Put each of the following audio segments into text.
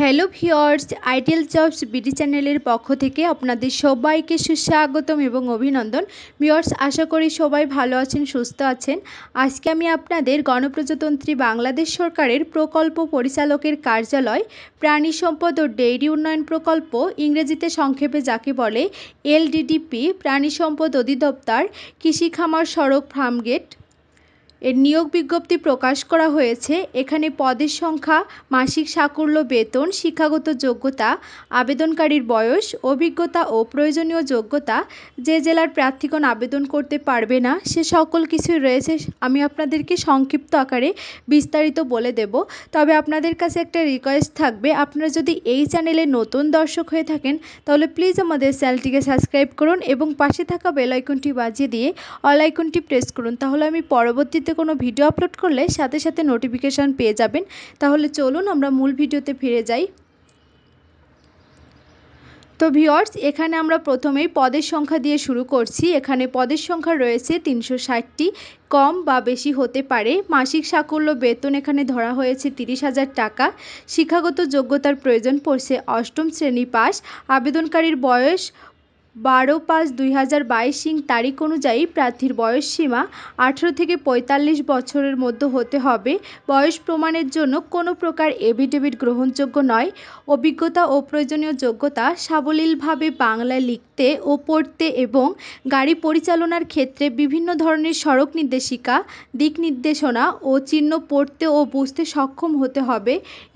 hello viewers ideal jobs BD চ্যানেলের পক্ষ থেকে আপনাদের সবাইকে সুস্বাগতম এবং অভিনন্দন ভিওর্স আশা করি সবাই ভালো আছেন সুস্থ আছেন আজকে আমি আপনাদের গণপ্রজাতন্ত্রী বাংলাদেশ সরকারের প্রকল্প পরিচালকের কার্যালয় প্রাণী সম্পদ ও ডেইরি উন্নয়ন প্রকল্প ইংরেজিতে সংক্ষেপে যাকে বলে এলডিডিপি প্রাণী সম্পদ অধিদপ্তর কৃষি খামার সড়ক ফার্মগেট এর নিয়োগ বিজ্ঞপ্তি প্রকাশ করা হয়েছে এখানে পদের সংখ্যা মাসিক সাকুল্য বেতন শিক্ষাগত যোগ্যতা আবেদনকারীর বয়স অভিজ্ঞতা ও প্রয়োজনীয় যোগ্যতা যে জেলার প্রার্থীগণ আবেদন করতে পারবে না সে সকল কিছুই রয়েছে আমি আপনাদেরকে সংক্ষিপ্ত আকারে বিস্তারিত বলে দেব তবে আপনাদের কাছে একটা রিকোয়েস্ট থাকবে আপনারা যদি এই চ্যানেলে নতুন দর্শক হয়ে থাকেন তাহলে প্লিজ আমাদের চ্যানেলটিকে সাবস্ক্রাইব করুন এবং পাশে থাকা বেলাইকনটি বাজিয়ে দিয়ে অলাইকনটি প্রেস করুন তাহলে আমি পরবর্তী পরবর্তীতে কোনো ভিডিও আপলোড করলে সাথে সাথে নোটিফিকেশান পেয়ে যাবেন তাহলে চলুন আমরা মূল ভিডিওতে ফিরে যাই তো ভিওর্স এখানে আমরা প্রথমেই পদের সংখ্যা দিয়ে শুরু করছি এখানে পদের সংখ্যা রয়েছে তিনশো ষাটটি কম বা বেশি হতে পারে মাসিক সাকল্য বেতন এখানে ধরা হয়েছে তিরিশ হাজার টাকা শিক্ষাগত যোগ্যতার প্রয়োজন পড়ছে অষ্টম শ্রেণী পাস আবেদনকারীর বয়স বারো পাঁচ দুই হাজার বাইশ ইং তারিখ অনুযায়ী প্রার্থীর বয়সসীমা আঠেরো থেকে পঁয়তাল্লিশ বছরের মধ্যে হতে হবে বয়স প্রমাণের জন্য কোনো প্রকার এভিডেভিট গ্রহণযোগ্য নয় অভিজ্ঞতা ও প্রয়োজনীয় যোগ্যতা সাবলীলভাবে বাংলায় লিখতে ও পড়তে এবং গাড়ি পরিচালনার ক্ষেত্রে বিভিন্ন ধরনের সড়ক নির্দেশিকা দিক নির্দেশনা ও চিহ্ন পড়তে ও বুঝতে সক্ষম হতে হবে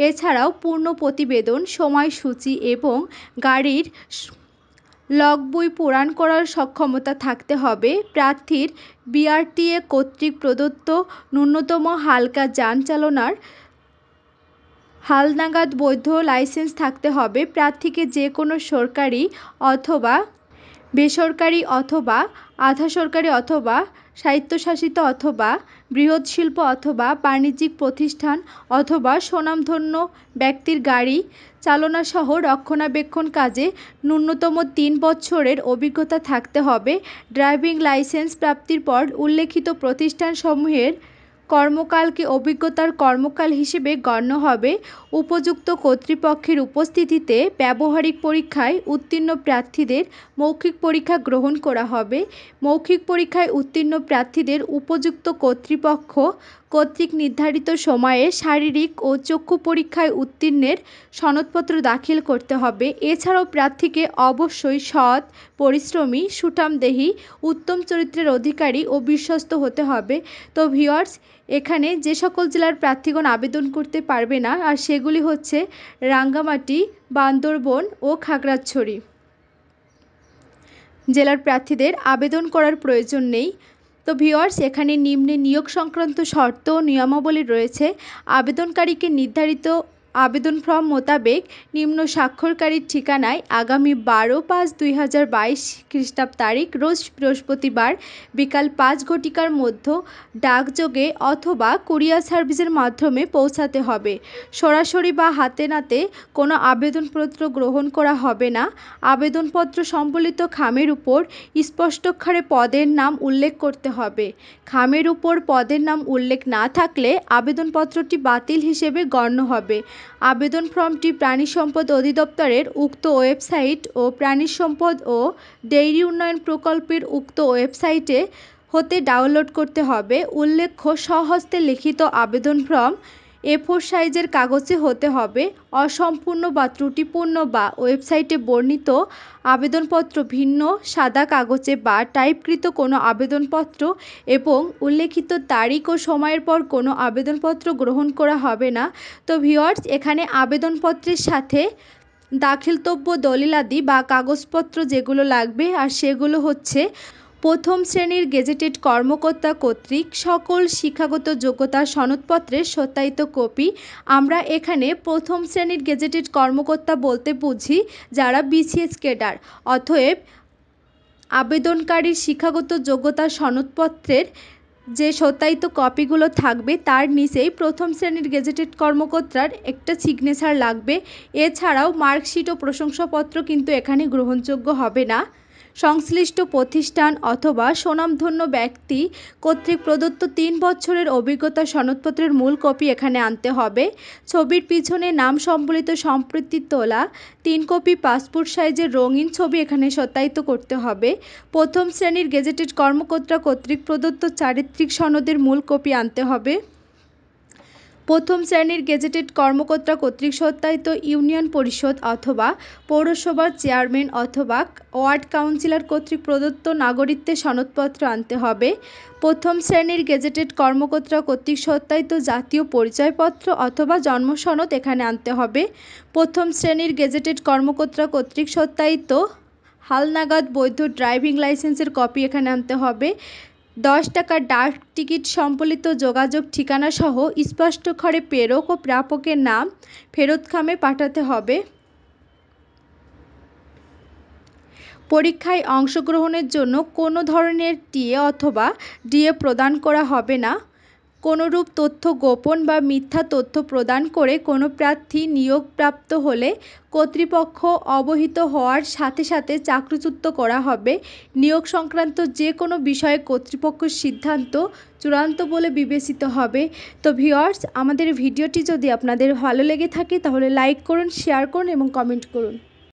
এছাড়াও পূর্ণ প্রতিবেদন সময়সূচি এবং গাড়ির লগ বই পড়ান করার সক্ষমতা থাকতে হবে প্রার্থীর বিআরটিএ কর্তৃক প্রদত্ত ন্যূনতম হালকা যান চালনার হালনাগাদ বৈধ লাইসেন্স থাকতে হবে প্রার্থীকে যে কোনো সরকারি অথবা বেসরকারি অথবা আধা সরকারি অথবা স্বায়ত্তশাসিত অথবা বৃহৎ শিল্প অথবা বাণিজ্যিক প্রতিষ্ঠান অথবা স্বনামধন্য ব্যক্তির গাড়ি চালনাসহ রক্ষণাবেক্ষণ কাজে ন্যূনতম তিন বছরের অভিজ্ঞতা থাকতে হবে ড্রাইভিং লাইসেন্স প্রাপ্তির পর উল্লেখিত প্রতিষ্ঠানসমূহের কর্মকালকে অভিজ্ঞতার কর্মকাল হিসেবে গণ্য হবে উপযুক্ত কর্তৃপক্ষের উপস্থিতিতে ব্যবহারিক পরীক্ষায় উত্তীর্ণ প্রার্থীদের মৌখিক পরীক্ষা গ্রহণ করা হবে মৌখিক পরীক্ষায় উত্তীর্ণ প্রার্থীদের উপযুক্ত কর্তৃপক্ষ কর্তৃক নির্ধারিত সময়ে শারীরিক ও চক্ষু পরীক্ষায় উত্তীর্ণের সনদপত্র দাখিল করতে হবে এছাড়াও প্রার্থীকে অবশ্যই সৎ পরিশ্রমী সুঠামদেহী উত্তম চরিত্রের অধিকারী ও বিশ্বস্ত হতে হবে তো ভিওয়ার্স এখানে যে সকল জেলার প্রার্থীগণ আবেদন করতে পারবে না আর সেগুলি হচ্ছে রাঙ্গামাটি বান্দরবন ও খাগড়াছড়ি জেলার প্রার্থীদের আবেদন করার প্রয়োজন নেই তো ভিওয়ার্স এখানে নিম্নে নিয়োগ সংক্রান্ত শর্ত ও নিয়মাবলী রয়েছে আবেদনকারীকে নির্ধারিত আবেদন ফর্ম মোতাবেক নিম্ন স্বাক্ষরকারীর ঠিকানায় আগামী বারো পাঁচ দুই হাজার বাইশ খ্রিস্টাব্দ তারিখ রোজ বৃহস্পতিবার বিকাল পাঁচ ঘটিকার মধ্য ডাকযোগে অথবা কুরিয়ার সার্ভিসের মাধ্যমে পৌঁছাতে হবে সরাসরি বা হাতে নাতে কোনো আবেদনপত্র গ্রহণ করা হবে না আবেদনপত্র সম্বলিত খামের উপর স্পষ্টক্ষারে পদের নাম উল্লেখ করতে হবে খামের উপর পদের নাম উল্লেখ না থাকলে আবেদনপত্রটি বাতিল হিসেবে গণ্য হবে আবেদন ফর্মটি প্রাণিসম্পদ অধিদপ্তরের উক্ত ওয়েবসাইট ও প্রাণিসম্পদ ও ডেইরি উন্নয়ন প্রকল্পের উক্ত ওয়েবসাইটে হতে ডাউনলোড করতে হবে উল্লেখ্য স্বহস্তে লিখিত আবেদন ফর্ম এফোর সাইজের কাগজে হতে হবে অসম্পূর্ণ বা ত্রুটিপূর্ণ বা ওয়েবসাইটে বর্ণিত আবেদনপত্র ভিন্ন সাদা কাগজে বা টাইপকৃত কোনো আবেদনপত্র এবং উল্লেখিত তারিখ ও সময়ের পর কোনো আবেদনপত্র গ্রহণ করা হবে না তো ভিওয়ার্স এখানে আবেদনপত্রের সাথে দাখিলতব্য দলিলাদি বা কাগজপত্র যেগুলো লাগবে আর সেগুলো হচ্ছে প্রথম শ্রেণীর গেজেটেড কর্মকর্তা কর্তৃক সকল শিক্ষাগত যোগ্যতা সনদপত্রের সত্যায়িত কপি আমরা এখানে প্রথম শ্রেণীর গেজেটেড কর্মকর্তা বলতে বুঝি যারা বিসিএস ক্যাডার অতএব আবেদনকারীর শিক্ষাগত যোগ্যতা সনদপত্রের যে সত্যায়িত কপিগুলো থাকবে তার নিচেই প্রথম শ্রেণীর গেজেটেড কর্মকর্তার একটা সিগনেচার লাগবে এছাড়াও মার্কশিট ও প্রশংসাপত্র কিন্তু এখানে গ্রহণযোগ্য হবে না সংশ্লিষ্ট প্রতিষ্ঠান অথবা স্বনামধন্য ব্যক্তি কর্তৃক প্রদত্ত তিন বছরের অভিজ্ঞতা সনদপত্রের মূল কপি এখানে আনতে হবে ছবির পিছনে নাম সম্বলিত সম্প্রতি তোলা তিন কপি পাসপোর্ট সাইজের রঙিন ছবি এখানে সত্যায়িত করতে হবে প্রথম শ্রেণীর গেজেটেড কর্মকর্তা কর্তৃক প্রদত্ত চারিত্রিক সনদের মূল কপি আনতে হবে প্রথম শ্রেণীর গেজেটেড কর্মকর্তা কর্তৃক সত্যায়িত ইউনিয়ন পরিষদ অথবা পৌরসভার চেয়ারম্যান অথবা ওয়ার্ড কাউন্সিলর কর্তৃক প্রদত্ত নাগরিকত্বের সনদপত্র আনতে হবে প্রথম শ্রেণীর গেজেটেড কর্মকর্তা কর্তৃক সত্যায়িত জাতীয় পরিচয়পত্র অথবা জন্ম সনদ এখানে আনতে হবে প্রথম শ্রেণীর গেজেটেড কর্মকর্তা কর্তৃক সত্যায়িত হালনাগাদ বৈধ ড্রাইভিং লাইসেন্সের কপি এখানে আনতে হবে দশ টাকার ডাক টিকিট সম্বলিত যোগাযোগ ঠিকানাসহ স্পষ্ট করে প্রেরক ও প্রাপকের নাম ফেরত খামে পাঠাতে হবে পরীক্ষায় অংশগ্রহণের জন্য কোনো ধরনের টিএ অথবা ডিএ প্রদান করা হবে না কোনোরূপ তথ্য গোপন বা মিথ্যা তথ্য প্রদান করে কোনো প্রার্থী নিয়োগপ্রাপ্ত হলে কর্তৃপক্ষ অবহিত হওয়ার সাথে সাথে চাকরিচ্যুত করা হবে নিয়োগ সংক্রান্ত যে কোনো বিষয়ে কর্তৃপক্ষের সিদ্ধান্ত চূড়ান্ত বলে বিবেচিত হবে তো ভিওর্স আমাদের ভিডিওটি যদি আপনাদের ভালো লেগে থাকে তাহলে লাইক করুন শেয়ার করুন এবং কমেন্ট করুন